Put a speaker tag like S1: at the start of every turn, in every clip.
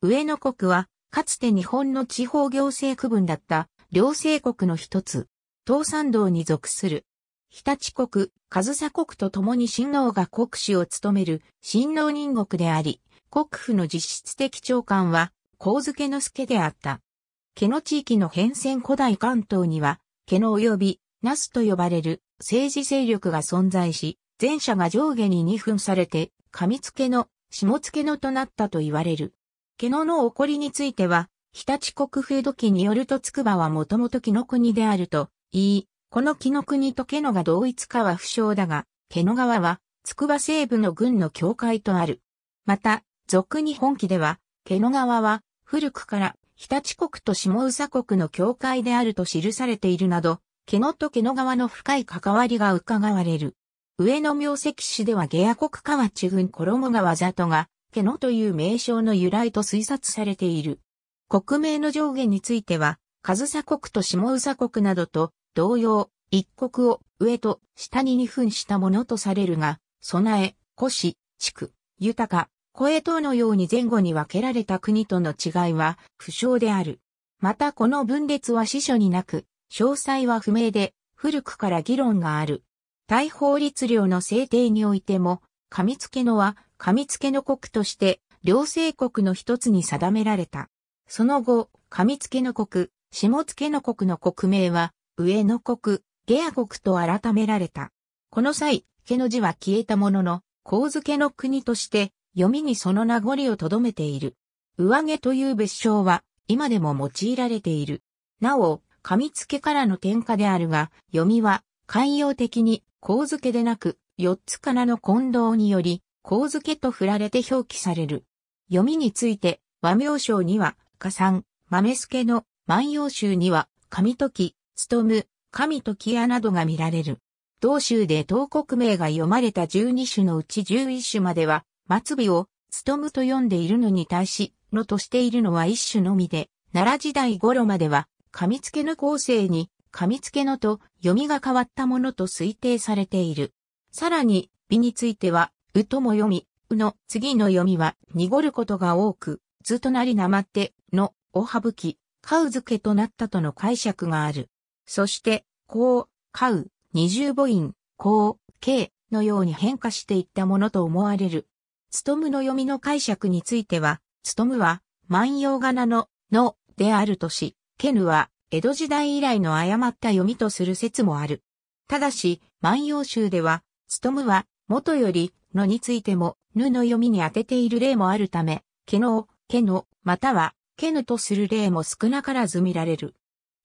S1: 上野国は、かつて日本の地方行政区分だった、両政国の一つ、東山道に属する。日立国、上総国と共に親王が国主を務める、親王人国であり、国府の実質的長官は、上総介助であった。毛野地域の変遷古代関東には、毛野及び、ナスと呼ばれる政治勢力が存在し、前者が上下に二分されて、上けの下付け野となったと言われる。ケノの起こりについては、日立国風土記によると筑波はもともと木の国であると言い、この木の国とケノが同一かは不詳だが、ケノ川は、筑波西部の軍の境界とある。また、俗に本記では、ケノ川は、古くから、日立国と下宇佐国の境界であると記されているなど、ケノとケノ川の深い関わりが伺われる。上野明石市では下野国河内郡衣川里が、ケノという名称の由来と推察されている。国名の上下については、カズサ国と下サ国などと同様、一国を上と下に二分したものとされるが、備え、古市、地区、豊か、声等のように前後に分けられた国との違いは不詳である。またこの分裂は司書になく、詳細は不明で、古くから議論がある。大法律令の制定においても、上付のはみ付けの国として、両成国の一つに定められた。その後、み付けの国、下付の国の国名は、上の国、下野国と改められた。この際、毛の字は消えたものの、神付の国として、読みにその名残を留めている。上毛という別称は、今でも用いられている。なお、上付からの転化であるが、読みは、慣用的に、神付でなく、四つからの混同により、孔付けと振られて表記される。読みについて、和名称には、加算、豆助の万葉集には、神時、む、神時屋などが見られる。同州で東国名が読まれた12種のうち11種までは、末尾を、つと読んでいるのに対し、のとしているのは一種のみで、奈良時代頃までは、神付けの構成に、神付けのと読みが変わったものと推定されている。さらに、美については、うとも読み、うの次の読みは濁ることが多く、ずとなりなまって、のを省き、かう付けとなったとの解釈がある。そして、こう、かう、二重母音、こう、けのように変化していったものと思われる。つとむの読みの解釈については、つとむは、万葉仮名の、の、であるとし、けぬは、江戸時代以来の誤った読みとする説もある。ただし、万葉集では、つとむは、元より、のについても、ぬの読みに当てている例もあるため、けのを、けの、または、けぬとする例も少なからず見られる。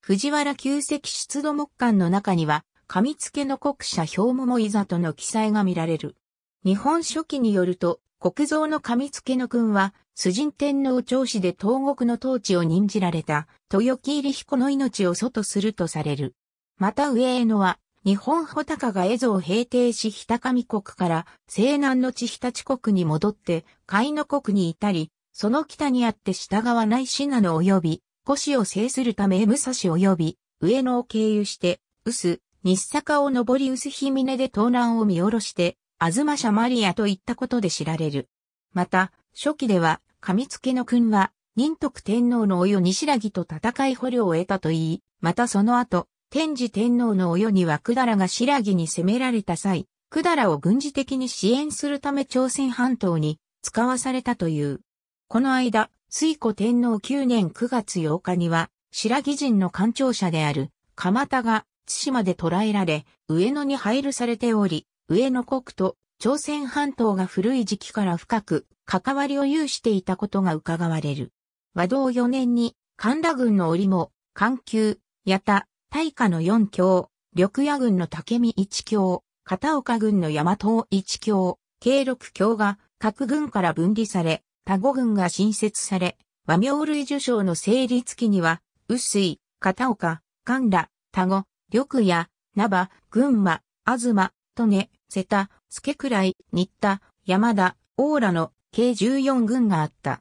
S1: 藤原旧石出土木簡の中には、み付けの国者表桃いざとの記載が見られる。日本書紀によると、国蔵のつ付の君は、崇神天皇朝子で東国の統治を任じられた、豊木入彦の命を祖とするとされる。また上江野は、日本穂高が蝦夷を平定し日高国から西南の地日立国に戻って海の国に至り、その北にあって従わない信濃及び、古市を制するため武蔵及び、上野を経由して、臼、日坂を登り薄日峰で東南を見下ろして、東社マリアといったことで知られる。また、初期では、上付の君は、仁徳天皇のおよ西らぎと戦い捕虜を得たといい、またその後、天智天皇の親には百済が白木に攻められた際、百済を軍事的に支援するため朝鮮半島に使わされたという。この間、水古天皇9年9月8日には、白木人の官庁舎である鎌田が津島で捕らえられ、上野に配慮されており、上野国と朝鮮半島が古い時期から深く関わりを有していたことが伺われる。和道4年に神田軍の折も、環球、八田、大化の四強、緑野軍の竹見一強、片岡軍の大和一強、慶六強が各軍から分離され、他五軍が新設され、和名類受賞の成立期には、薄井、片岡、神羅、田子、緑野、名馬、群馬、東、利根、瀬田、助倉井、新田、山田、オーラの計14軍があった。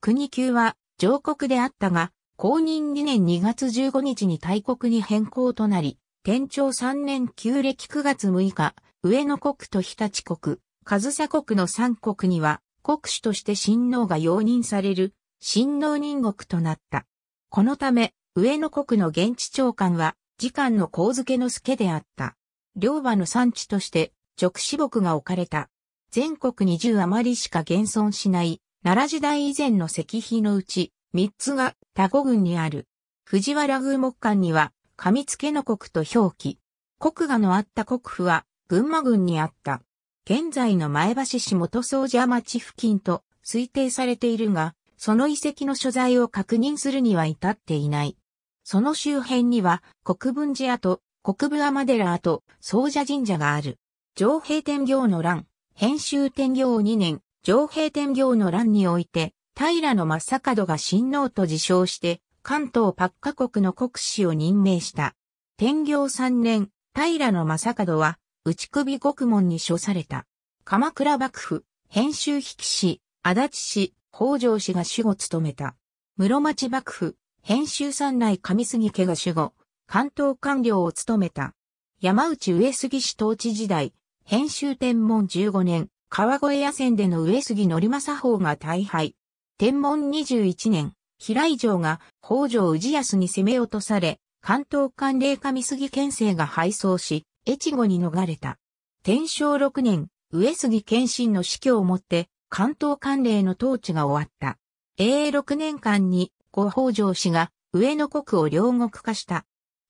S1: 国級は上国であったが、公認2年2月15日に大国に変更となり、天長3年旧暦9月6日、上野国と日立国、上佐国の3国には、国主として親王が容認される、親王人国となった。このため、上野国の現地長官は、次官の光付の助であった。両馬の産地として、直死木が置かれた。全国20余りしか現存しない、奈良時代以前の石碑のうち、3つが多古郡にある。藤原宮木館には、上付の国と表記。国画のあった国府は、群馬郡にあった。現在の前橋市元総社町付近と推定されているが、その遺跡の所在を確認するには至っていない。その周辺には国分寺跡、国分天寺跡、総社神社がある。上平天行の乱、編集天行2年、上平天行の乱において、平野正門が親王と自称して、関東パッカ国の国司を任命した。天行三年、平野正門は、内首獄門に処された。鎌倉幕府、編集引き師、足立氏、北条氏が守護務めた。室町幕府、編集三内上杉家が守護、関東官僚を務めた。山内上杉氏統治時代、編集天文15年、川越野戦での上杉則政法が大敗。天文21年、平井城が北条氏康に攻め落とされ、関東管令下見杉県政が敗走し、越後に逃れた。天正6年、上杉謙信の死去をもって、関東管令の統治が終わった。永6年間に、後北条氏が上野国を両国化した。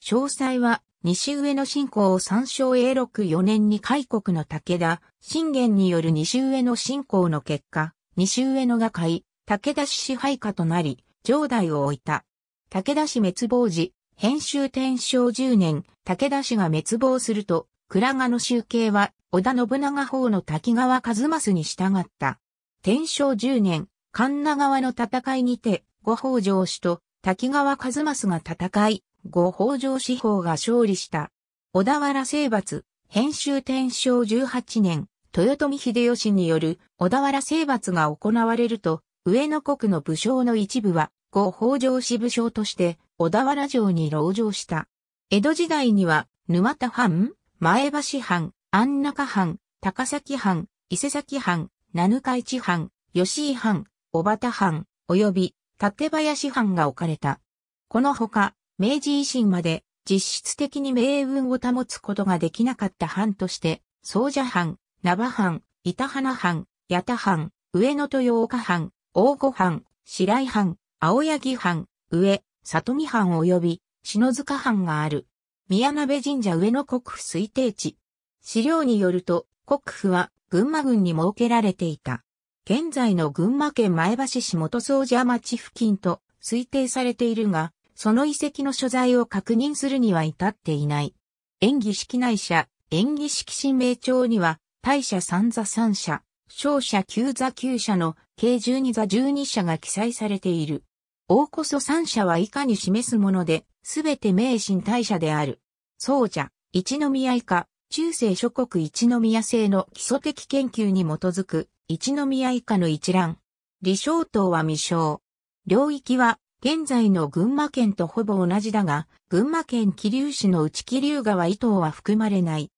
S1: 詳細は、西上野信仰を参照永禄4年に開国の武田、信玄による西上野信仰の結果、西上野が開、武田氏支配下となり、城代を置いた。武田氏滅亡時、編集天正10年、武田氏が滅亡すると、倉賀の集計は、織田信長法の滝川一正に従った。天正10年、神奈川の戦いにて、五法上氏と滝川一正が戦い、五法上氏法が勝利した。小田原征伐、編集天正18年、豊臣秀吉による小田原征伐が行われると、上野国の武将の一部は、後北条氏武将として、小田原城に籠城した。江戸時代には、沼田藩、前橋藩、安中藩、高崎藩、伊勢崎藩、七日市藩、吉井藩、小畑藩、及び立林藩が置かれた。このほか、明治維新まで実質的に命運を保つことができなかった藩として、総社藩、名場藩、板花藩、八田藩、上野豊岡藩、大御藩、白井藩、青柳藩、上、里見藩及び、篠塚藩がある。宮鍋神社上野国府推定地。資料によると、国府は群馬郡に設けられていた。現在の群馬県前橋市元総社町付近と推定されているが、その遺跡の所在を確認するには至っていない。演技式内社、演技式神明帳には、大社三座三社、勝者9座9社の計12座12社が記載されている。大こそ3社は以下に示すもので、すべて名神大社である。総者、一宮以下、中世諸国一宮制の基礎的研究に基づく、一宮以下の一覧。李承東は未承。領域は、現在の群馬県とほぼ同じだが、群馬県桐生市の内桐生川伊東は含まれない。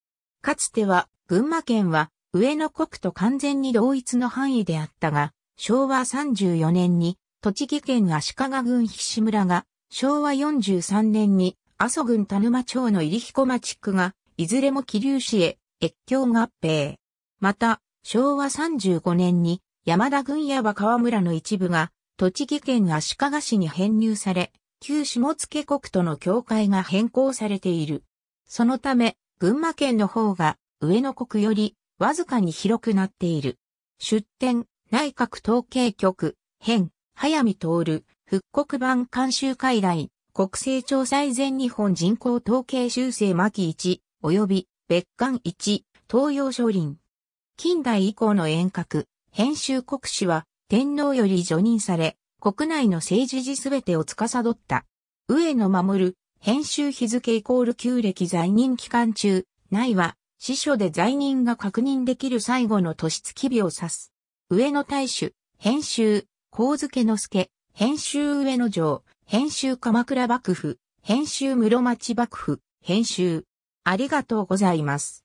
S1: かつては、群馬県は上野国と完全に同一の範囲であったが、昭和34年に栃木県足利郡菱村が、昭和43年に阿蘇郡田沼町の入彦町区が、いずれも桐生市へ越境合併。また、昭和35年に山田郡矢和川村の一部が、栃木県足利市に編入され、旧下野国との境界が変更されている。そのため、群馬県の方が上野国よりわずかに広くなっている。出展、内閣統計局、編、早見徹、復刻版監修会来、国勢調査以前日本人口統計修正巻1、及び別館1、東洋書林。近代以降の遠隔、編集国史は天皇より除任され、国内の政治時すべてを司った。上野守、編集日付イコール旧暦在任期間中、内は司書で罪人が確認できる最後の年月日を指す。上野大主、編集、光付之助、編集上野城、編集鎌倉幕府、編集室町幕府、編集。ありがとうございます。